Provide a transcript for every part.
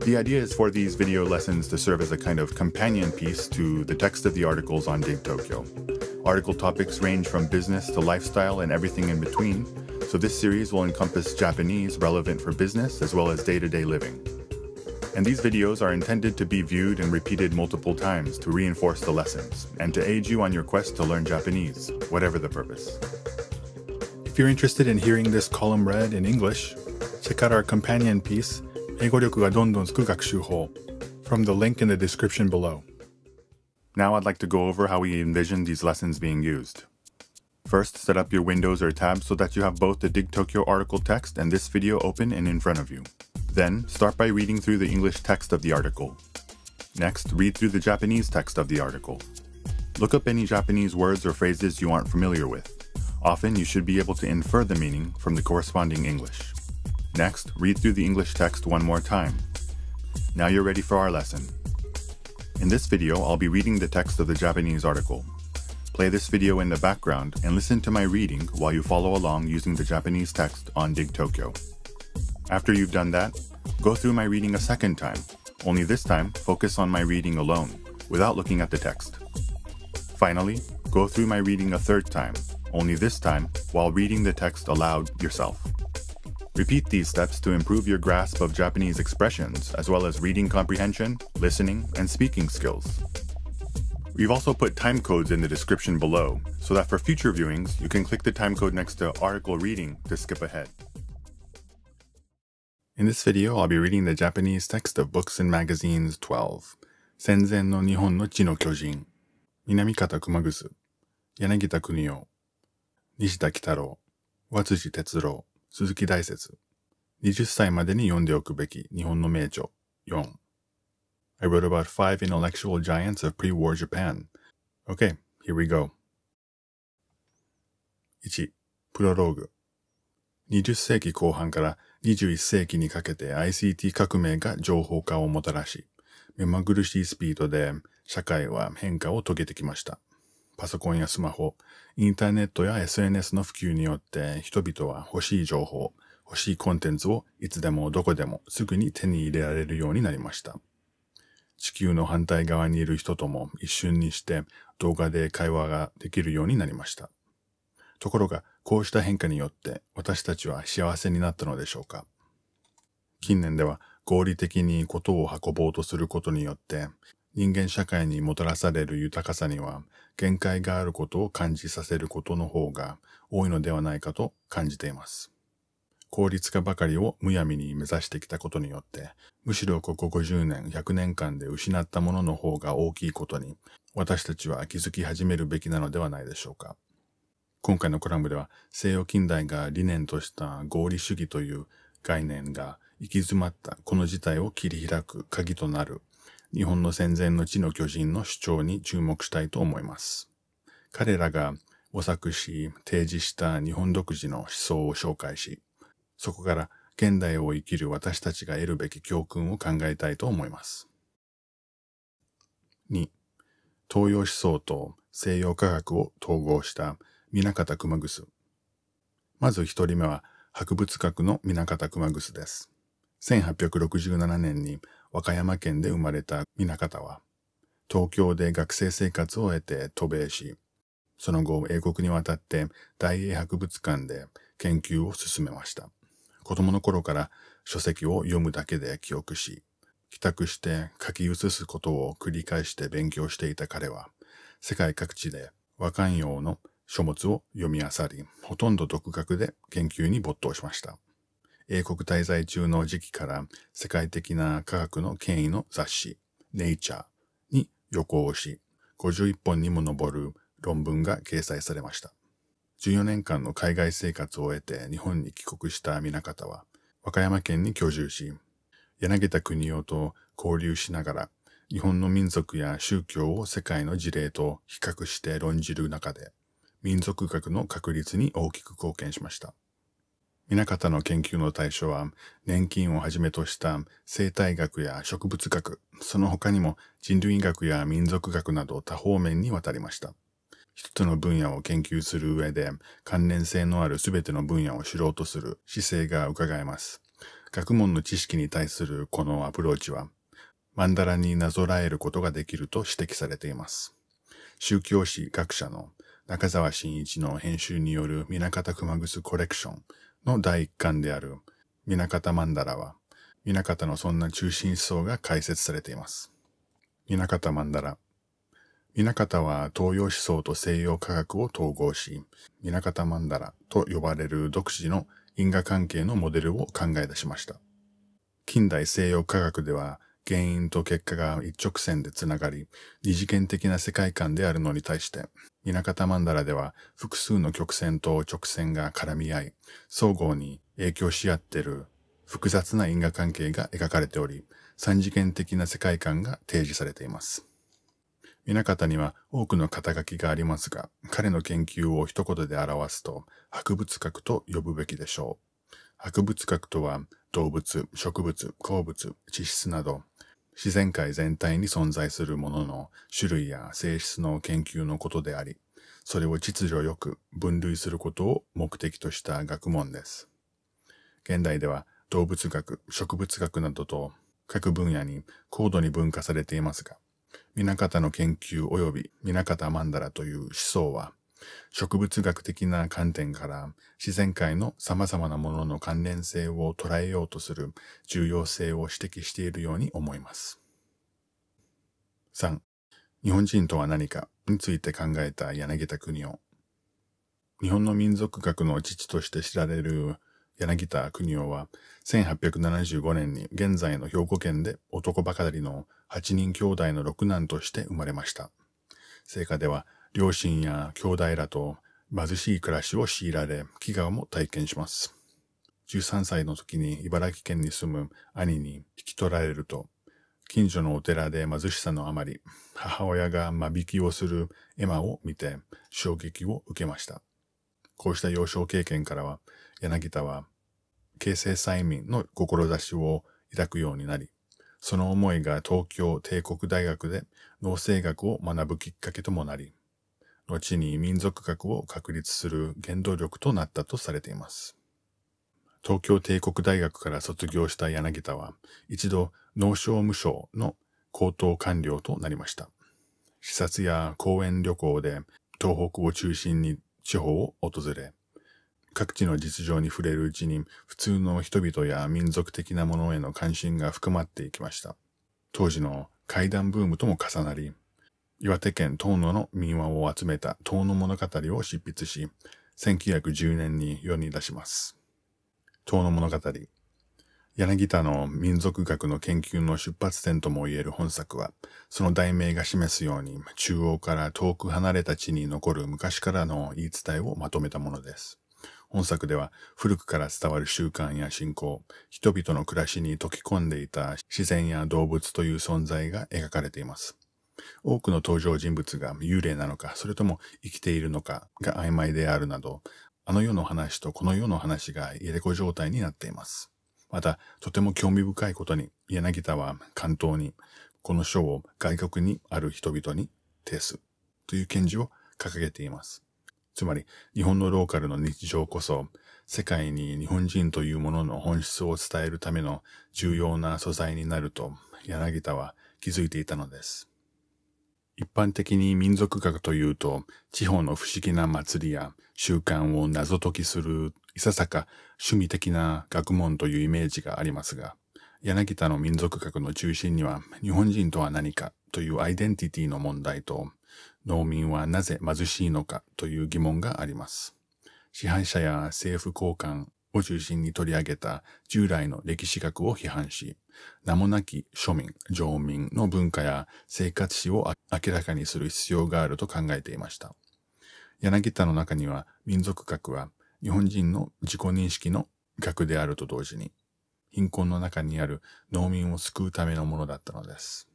The idea is for these video lessons to serve as a kind of companion piece to the text of the articles on Dig Tokyo. Article topics range from business to lifestyle and everything in between, so this series will encompass Japanese relevant for business as well as day-to-day -day living. And these videos are intended to be viewed and repeated multiple times to reinforce the lessons, and to aid you on your quest to learn Japanese, whatever the purpose. If you're interested in hearing this column read in English, check out our companion piece, 英語力がどんどんつく学習法 from the link in the description below. Now I'd like to go over how we envision these lessons being used. First, set up your windows or tabs so that you have both the Dig Tokyo article text and this video open and in front of you. Then, start by reading through the English text of the article. Next, read through the Japanese text of the article. Look up any Japanese words or phrases you aren't familiar with. Often, you should be able to infer the meaning from the corresponding English. Next, read through the English text one more time. Now you're ready for our lesson. In this video, I'll be reading the text of the Japanese article. Play this video in the background and listen to my reading while you follow along using the Japanese text on Dig Tokyo. After you've done that, go through my reading a second time, only this time focus on my reading alone, without looking at the text. Finally, go through my reading a third time, only this time while reading the text aloud yourself. Repeat these steps to improve your grasp of Japanese expressions, as well as reading comprehension, listening, and speaking skills. We've also put time codes in the description below, so that for future viewings, you can click the time code next to article reading to skip ahead. In this video, I'll be reading the Japanese text of Books and Magazines 12, Senzen no Nihon no Chi no Kyojin, Minamikata Kumagusu, Yanagita Kunio, Nishida Kitaro, Watsuji Tetsuro, 鈴木大説。20歳までに読んでおくべき日本の名著。4. I wrote about five intellectual giants of pre-war Japan. Okay, here we go. 1. プロローグ。20世紀後半から21世紀にかけて ICT 革命が情報化をもたらし、目まぐるしいスピードで社会は変化を遂げてきました。パソコンやスマホ、インターネットや SNS の普及によって人々は欲しい情報、欲しいコンテンツをいつでもどこでもすぐに手に入れられるようになりました。地球の反対側にいる人とも一瞬にして動画で会話ができるようになりました。ところが、こうした変化によって私たちは幸せになったのでしょうか近年では合理的に事を運ぼうとすることによって人間社会にもたらされる豊かさには限界があることを感じさせることの方が多いのではないかと感じています。効率化ばかりをむやみに目指してきたことによって、むしろここ50年、100年間で失ったものの方が大きいことに、私たちは気づき始めるべきなのではないでしょうか。今回のコラムでは、西洋近代が理念とした合理主義という概念が行き詰まったこの事態を切り開く鍵となる日本の戦前の地の巨人の主張に注目したいと思います。彼らが模索し、提示した日本独自の思想を紹介し、そこから現代を生きる私たちが得るべき教訓を考えたいと思います。2、東洋思想と西洋科学を統合した南方熊楠。まず一人目は博物学の南方熊楠です。1867年に和歌山県で生まれた南方は、東京で学生生活を得て渡米し、その後英国に渡って大英博物館で研究を進めました。子供の頃から書籍を読むだけで記憶し、帰宅して書き写すことを繰り返して勉強していた彼は、世界各地で和漢用の書物を読み漁り、ほとんど独学で研究に没頭しました。英国滞在中の時期から世界的な科学の権威の雑誌、ネイチャーに旅行をし、51本にも上る論文が掲載されました。14年間の海外生活を終えて日本に帰国した南方は、和歌山県に居住し、柳田国夫と交流しながら、日本の民族や宗教を世界の事例と比較して論じる中で、民族学の確立に大きく貢献しました。皆方の研究の対象は、年金をはじめとした生態学や植物学、その他にも人類学や民族学など多方面にわたりました。一つの分野を研究する上で、関連性のある全ての分野を知ろうとする姿勢が伺えます。学問の知識に対するこのアプローチは、マンダラになぞらえることができると指摘されています。宗教史学者の中沢真一の編集による南方熊楠コレクションの第一巻である水方曼荼羅は、水方のそんな中心思想が解説されています。水方曼荼羅。水方は東洋思想と西洋科学を統合し、水方曼荼羅と呼ばれる独自の因果関係のモデルを考え出しました。近代西洋科学では、原因と結果が一直線でつながり、二次元的な世界観であるのに対して、南方曼荼羅では複数の曲線と直線が絡み合い、総合に影響し合っている複雑な因果関係が描かれており、三次元的な世界観が提示されています。南方には多くの肩書きがありますが、彼の研究を一言で表すと、博物学と呼ぶべきでしょう。博物学とは、動物、植物、鉱物、地質など、自然界全体に存在するものの種類や性質の研究のことであり、それを秩序よく分類することを目的とした学問です。現代では動物学、植物学などと各分野に高度に分化されていますが、南方の研究及び南方曼荼羅という思想は、植物学的な観点から自然界の様々なものの関連性を捉えようとする重要性を指摘しているように思います。3. 日本人とは何かについて考えた柳田国夫。日本の民族学の父として知られる柳田国夫は1875年に現在の兵庫県で男ばかりの8人兄弟の6男として生まれました。聖火では両親や兄弟らと貧しい暮らしを強いられ、飢餓も体験します。13歳の時に茨城県に住む兄に引き取られると、近所のお寺で貧しさのあまり、母親が間引きをする絵馬を見て衝撃を受けました。こうした幼少経験からは、柳田は、形成催眠の志を抱くようになり、その思いが東京帝国大学で農政学を学ぶきっかけともなり、後に民族学を確立する原動力となったとされています。東京帝国大学から卒業した柳田は、一度農商務省の高等官僚となりました。視察や講演旅行で東北を中心に地方を訪れ、各地の実情に触れるうちに普通の人々や民族的なものへの関心が深まっていきました。当時の階段ブームとも重なり、岩手県遠野の民話を集めた遠野物語を執筆し、1910年に世に出します。遠野物語。柳田の民族学の研究の出発点とも言える本作は、その題名が示すように、中央から遠く離れた地に残る昔からの言い伝えをまとめたものです。本作では古くから伝わる習慣や信仰、人々の暮らしに溶け込んでいた自然や動物という存在が描かれています。多くの登場人物が幽霊なのか、それとも生きているのかが曖昧であるなど、あの世の話とこの世の話が入れ子状態になっています。また、とても興味深いことに、柳田は関東に、この書を外国にある人々に提出という検事を掲げています。つまり、日本のローカルの日常こそ、世界に日本人というものの本質を伝えるための重要な素材になると、柳田は気づいていたのです。一般的に民族学というと、地方の不思議な祭りや習慣を謎解きするいささか趣味的な学問というイメージがありますが、柳田の民族学の中心には、日本人とは何かというアイデンティティの問題と、農民はなぜ貧しいのかという疑問があります。支配者や政府高官、を中心に取り上げた従来の歴史学を批判し、名もなき庶民、常民の文化や生活史を明らかにする必要があると考えていました。柳田の中には民族学は日本人の自己認識の学であると同時に、貧困の中にある農民を救うためのものだったのです。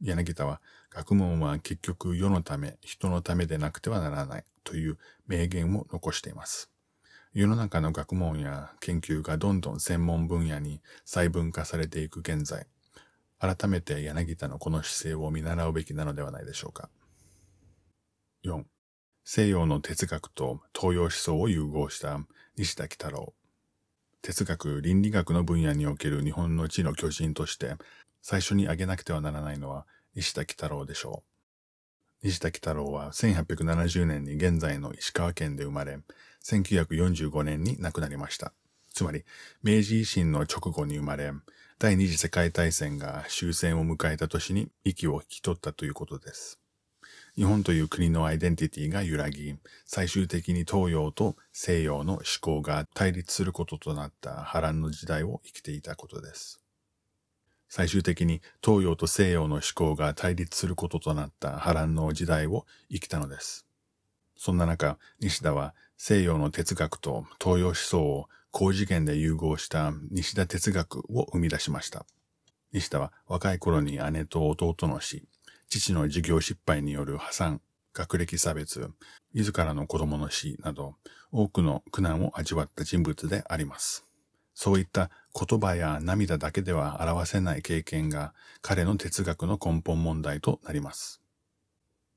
柳田は学問は結局世のため、人のためでなくてはならないという名言を残しています。世の中の学問や研究がどんどん専門分野に細分化されていく現在、改めて柳田のこの姿勢を見習うべきなのではないでしょうか。4. 西洋の哲学と東洋思想を融合した西田喜太郎。哲学、倫理学の分野における日本の地の巨人として、最初に挙げなくてはならないのは西田喜太郎でしょう。西滝太郎は1870年に現在の石川県で生まれ、1945年に亡くなりました。つまり、明治維新の直後に生まれ、第二次世界大戦が終戦を迎えた年に息を引き取ったということです。日本という国のアイデンティティが揺らぎ、最終的に東洋と西洋の思考が対立することとなった波乱の時代を生きていたことです。最終的に東洋と西洋の思考が対立することとなった波乱の時代を生きたのです。そんな中、西田は西洋の哲学と東洋思想を高次元で融合した西田哲学を生み出しました。西田は若い頃に姉と弟の死、父の事業失敗による破産、学歴差別、自らの子供の死など、多くの苦難を味わった人物であります。そういった言葉や涙だけでは表せない経験が彼の哲学の根本問題となります。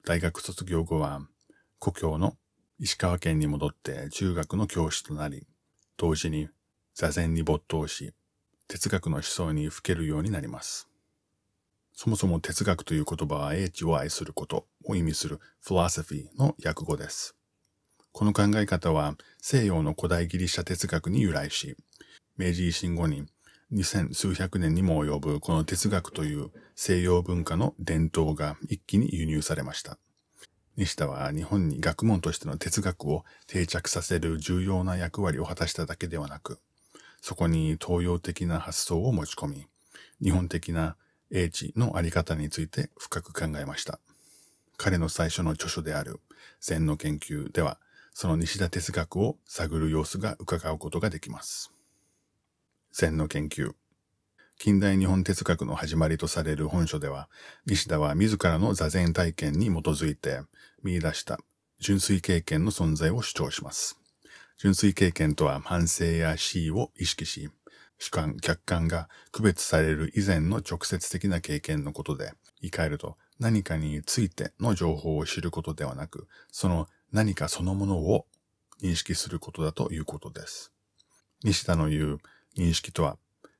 大学卒業後は故郷の石川県に戻って中学の教師となり、同時に座禅に没頭し、哲学の思想にふけるようになります。そもそも哲学という言葉は英知を愛することを意味する philosophy の訳語です。この考え方は西洋の古代ギリシャ哲学に由来し、明治維新後に二千数百年にも及ぶこの哲学という西洋文化の伝統が一気に輸入されました。西田は日本に学問としての哲学を定着させる重要な役割を果たしただけではなく、そこに東洋的な発想を持ち込み、日本的な英知のあり方について深く考えました。彼の最初の著書である禅の研究では、その西田哲学を探る様子が伺うことができます。禅の研究。近代日本哲学の始まりとされる本書では、西田は自らの座禅体験に基づいて見出した純粋経験の存在を主張します。純粋経験とは反省や死意を意識し、主観、客観が区別される以前の直接的な経験のことで、言い換えると何かについての情報を知ることではなく、その何かそのものを認識することだということです。西田の言う認識とは、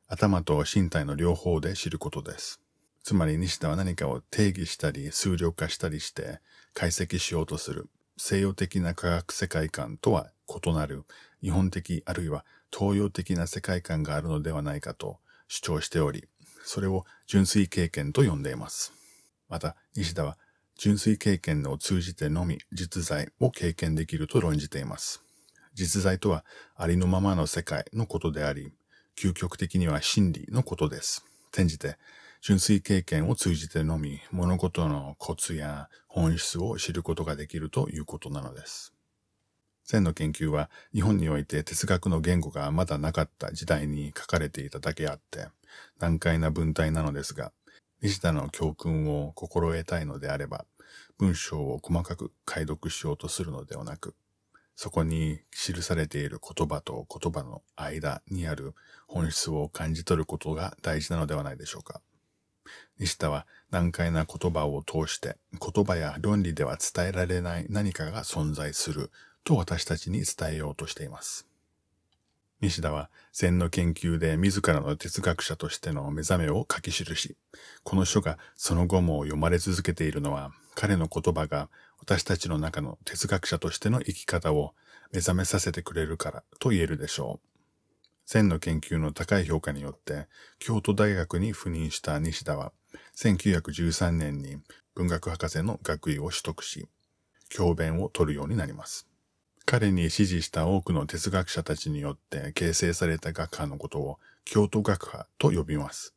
頭と身体の両方で知ることです。つまり西田は何かを定義したり数量化したりして解析しようとする西洋的な科学世界観とは異なる日本的あるいは東洋的な世界観があるのではないかと主張しており、それを純粋経験と呼んでいます。また、西田は純粋経験を通じてのみ実在を経験できると論じています。実在とはありのままの世界のことであり、究極的には真理のことです。転じて、純粋経験を通じてのみ、物事のコツや本質を知ることができるということなのです。禅の研究は日本において哲学の言語がまだなかった時代に書かれていただけあって、難解な文体なのですが、西田の教訓を心得たいのであれば、文章を細かく解読しようとするのではなく、そこに記されている言葉と言葉の間にある本質を感じ取ることが大事なのではないでしょうか。西田は難解な言葉を通して言葉や論理では伝えられない何かが存在すると私たちに伝えようとしています。西田は禅の研究で自らの哲学者としての目覚めを書き記し、この書がその後も読まれ続けているのは彼の言葉が私たちの中の哲学者としての生き方を目覚めさせてくれるからと言えるでしょう。千の研究の高い評価によって京都大学に赴任した西田は1913年に文学博士の学位を取得し、教鞭を取るようになります。彼に支持した多くの哲学者たちによって形成された学派のことを京都学派と呼びます。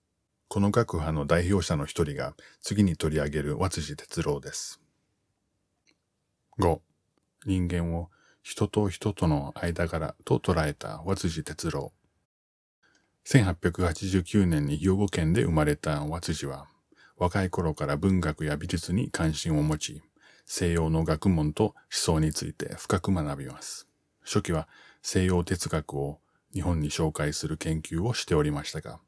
この学派の代表者の一人が次に取り上げる和辻哲郎です。5人間を人と人との間柄と捉えた和辻哲郎1889年に兵庫県で生まれた和辻は若い頃から文学や美術に関心を持ち西洋の学問と思想について深く学びます初期は西洋哲学を日本に紹介する研究をしておりましたが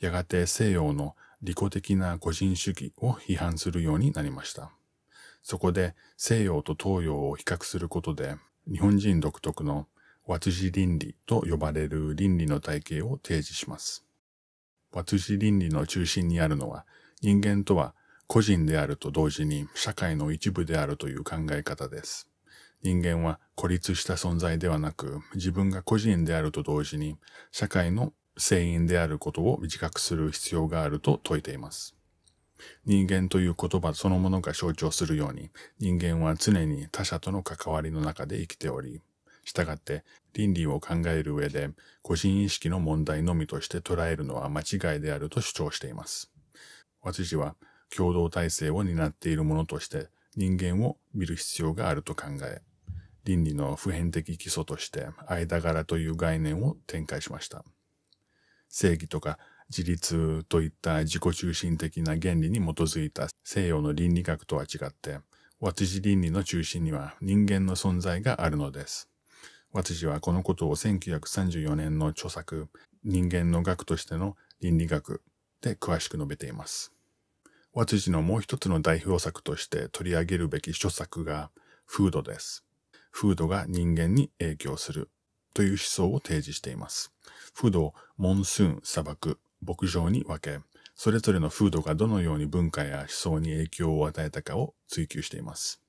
やがて西洋の利己的な個人主義を批判するようになりました。そこで西洋と東洋を比較することで、日本人独特の和辻倫理と呼ばれる倫理の体系を提示します。和辻倫理の中心にあるのは、人間とは個人であると同時に社会の一部であるという考え方です。人間は孤立した存在ではなく、自分が個人であると同時に社会の成員であることを自覚する必要があると説いています。人間という言葉そのものが象徴するように、人間は常に他者との関わりの中で生きており、従って倫理を考える上で個人意識の問題のみとして捉えるのは間違いであると主張しています。私は共同体制を担っているものとして人間を見る必要があると考え、倫理の普遍的基礎として間柄という概念を展開しました。正義とか自立といった自己中心的な原理に基づいた西洋の倫理学とは違って、私倫理の中心には人間の存在があるのです。私はこのことを1934年の著作、人間の学としての倫理学で詳しく述べています。私のもう一つの代表作として取り上げるべき著作が、風土です。風土が人間に影響するという思想を提示しています。風土、モンスーン、砂漠、牧場に分け、それぞれの風土がどのように文化や思想に影響を与えたかを追求しています。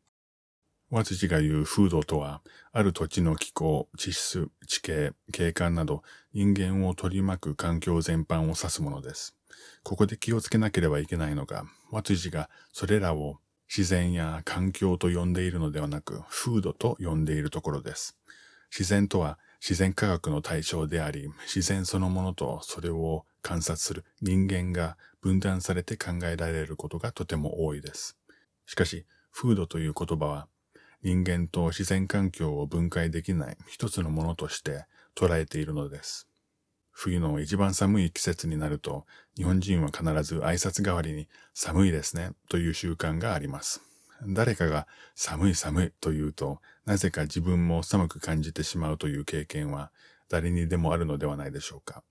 和辻が言う風土とは、ある土地の気候、地質、地形、景観など、人間を取り巻く環境全般を指すものです。ここで気をつけなければいけないのが、和辻がそれらを自然や環境と呼んでいるのではなく、風土と呼んでいるところです。自然とは自然科学の対象であり、自然そのものとそれを観察する人間が分断されて考えられることがとても多いです。しかし、風土という言葉は、人間と自然環境を分解できない一つのものとして捉えているのです。冬の一番寒い季節になると、日本人は必ず挨拶代わりに寒いですねという習慣があります。誰かが寒い寒いと言うと、なぜか自分も寒く感じてしまうという経験は誰にでもあるのではないでしょうか。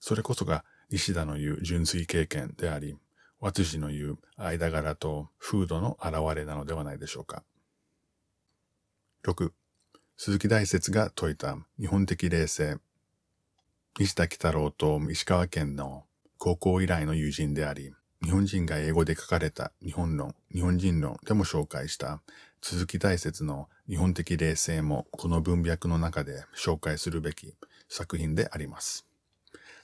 それこそが西田の言う純粋経験であり、和辻の言う間柄と風土の現れなのではないでしょうか。6. 鈴木大説が説いた日本的冷静。西田北太郎と石川県の高校以来の友人であり、日本人が英語で書かれた日本論、日本人論でも紹介した鈴木大説の日本的冷静もこの文脈の中で紹介するべき作品であります。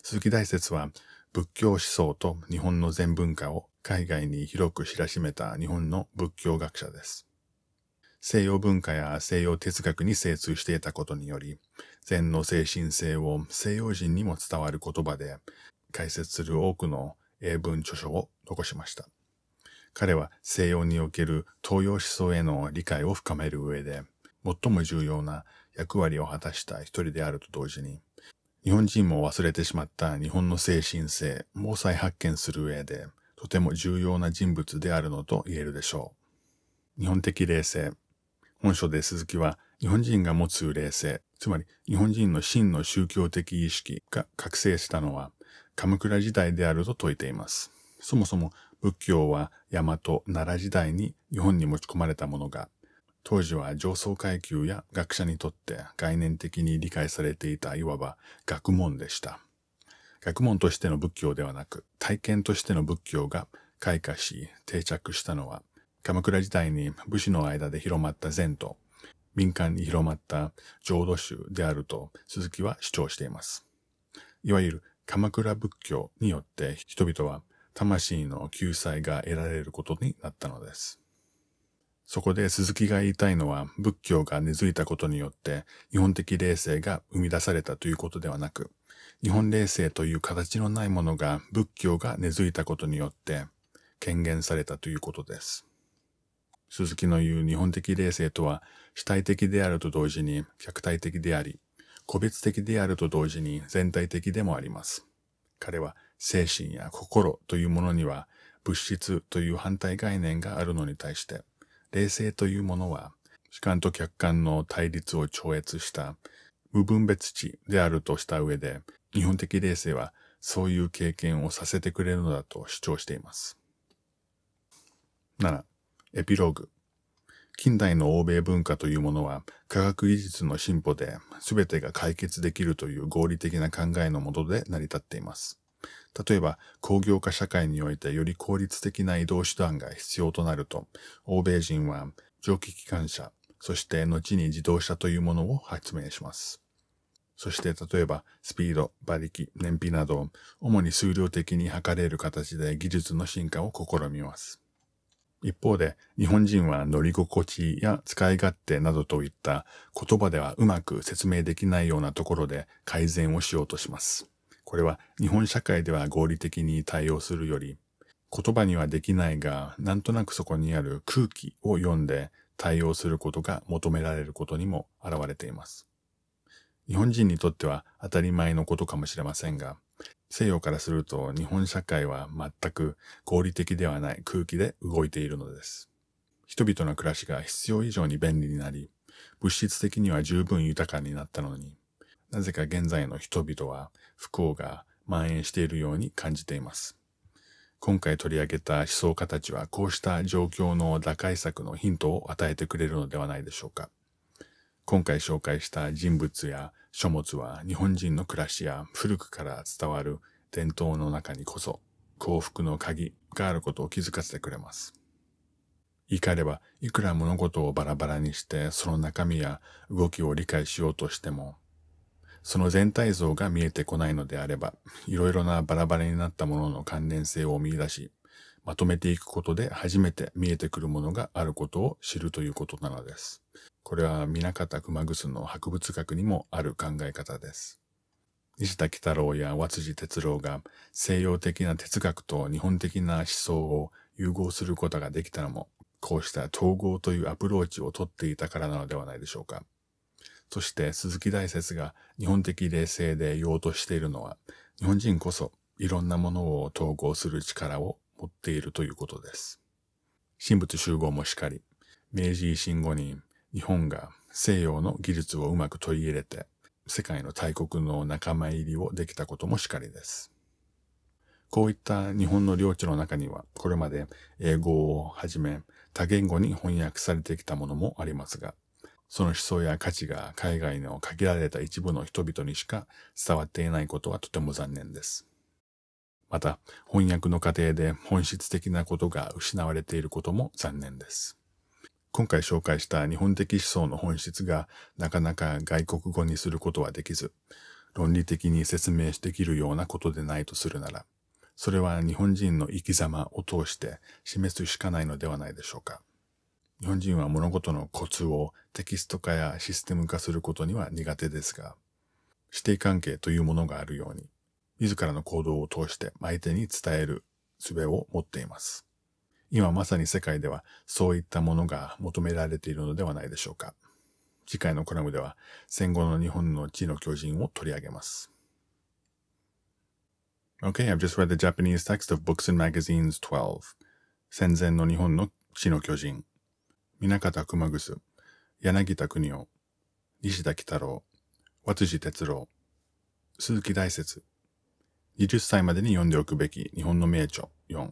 鈴木大説は仏教思想と日本の全文化を海外に広く知らしめた日本の仏教学者です。西洋文化や西洋哲学に精通していたことにより、禅の精神性を西洋人にも伝わる言葉で解説する多くの英文著書を残しました。彼は西洋における東洋思想への理解を深める上で、最も重要な役割を果たした一人であると同時に、日本人も忘れてしまった日本の精神性も再発見する上で、とても重要な人物であるのと言えるでしょう。日本的冷静。本書で鈴木は日本人が持つ冷静、つまり日本人の真の宗教的意識が覚醒したのは、鎌倉時代であると説いています。そもそも仏教は大和奈良時代に日本に持ち込まれたものが、当時は上層階級や学者にとって概念的に理解されていたいわば学問でした。学問としての仏教ではなく、体験としての仏教が開花し定着したのは、鎌倉時代に武士の間で広まった禅と、民間に広まった浄土宗であると鈴木は主張しています。いわゆる鎌倉仏教によって人々は魂の救済が得られることになったのです。そこで鈴木が言いたいのは仏教が根付いたことによって日本的霊性が生み出されたということではなく、日本霊性という形のないものが仏教が根付いたことによって権限されたということです。鈴木の言う日本的霊性とは主体的であると同時に客体的であり、個別的であると同時に全体的でもあります。彼は精神や心というものには物質という反対概念があるのに対して、冷静というものは主観と客観の対立を超越した無分別地であるとした上で、日本的冷静はそういう経験をさせてくれるのだと主張しています。7. エピローグ近代の欧米文化というものは科学技術の進歩で全てが解決できるという合理的な考えのもとで成り立っています。例えば工業化社会においてより効率的な移動手段が必要となると、欧米人は蒸気機関車、そして後に自動車というものを発明します。そして例えばスピード、馬力、燃費など主に数量的に測れる形で技術の進化を試みます。一方で、日本人は乗り心地や使い勝手などといった言葉ではうまく説明できないようなところで改善をしようとします。これは日本社会では合理的に対応するより、言葉にはできないが、なんとなくそこにある空気を読んで対応することが求められることにも現れています。日本人にとっては当たり前のことかもしれませんが、西洋からすると日本社会は全く合理的ではない空気で動いているのです。人々の暮らしが必要以上に便利になり、物質的には十分豊かになったのに、なぜか現在の人々は不幸が蔓延しているように感じています。今回取り上げた思想家たちはこうした状況の打開策のヒントを与えてくれるのではないでしょうか。今回紹介した人物や書物は日本人の暮らしや古くから伝わる伝統の中にこそ幸福の鍵があることを気づかせてくれます。怒れば、いくら物事をバラバラにしてその中身や動きを理解しようとしても、その全体像が見えてこないのであれば、いろいろなバラバラになったものの関連性を見出し、まとめていくことで初めて見えてくるものがあることを知るということなのです。これは南方熊楠の博物学にもある考え方です。西田喜太郎や和辻哲郎が西洋的な哲学と日本的な思想を融合することができたのも、こうした統合というアプローチをとっていたからなのではないでしょうか。そして鈴木大説が日本的冷静で言おうとしているのは、日本人こそいろんなものを統合する力を持っているということです。神仏集合もしかり、明治維新後に日本が西洋の技術をうまく取り入れて、世界の大国の仲間入りをできたこともしかりです。こういった日本の領地の中には、これまで英語をはじめ多言語に翻訳されてきたものもありますが、その思想や価値が海外の限られた一部の人々にしか伝わっていないことはとても残念です。また、翻訳の過程で本質的なことが失われていることも残念です。今回紹介した日本的思想の本質がなかなか外国語にすることはできず、論理的に説明できるようなことでないとするなら、それは日本人の生き様を通して示すしかないのではないでしょうか。日本人は物事のコツをテキスト化やシステム化することには苦手ですが、指定関係というものがあるように、自らの行動を通して相手に伝える術を持っています。今まさに世界ではそういったものが求められているのではないでしょうか。次回のコラムでは戦後の日本の地の巨人を取り上げます。Okay, I've just read the Japanese text of Books and Magazines 12. 戦前の日本の地の巨人。南方熊楠、柳田邦夫、西田喜太郎、和辻哲郎、鈴木大説、20歳までに読んでおくべき日本の名著4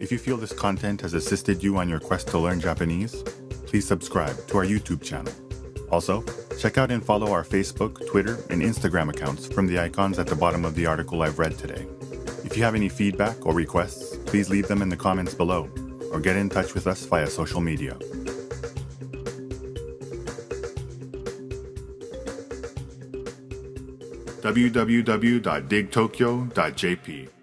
If you feel this content has assisted you on your quest to learn Japanese, please subscribe to our YouTube channel. Also, check out and follow our Facebook, Twitter, and Instagram accounts from the icons at the bottom of the article I've read today. If you have any feedback or requests, please leave them in the comments below or get in touch with us via social media. www.digtokyo.jp.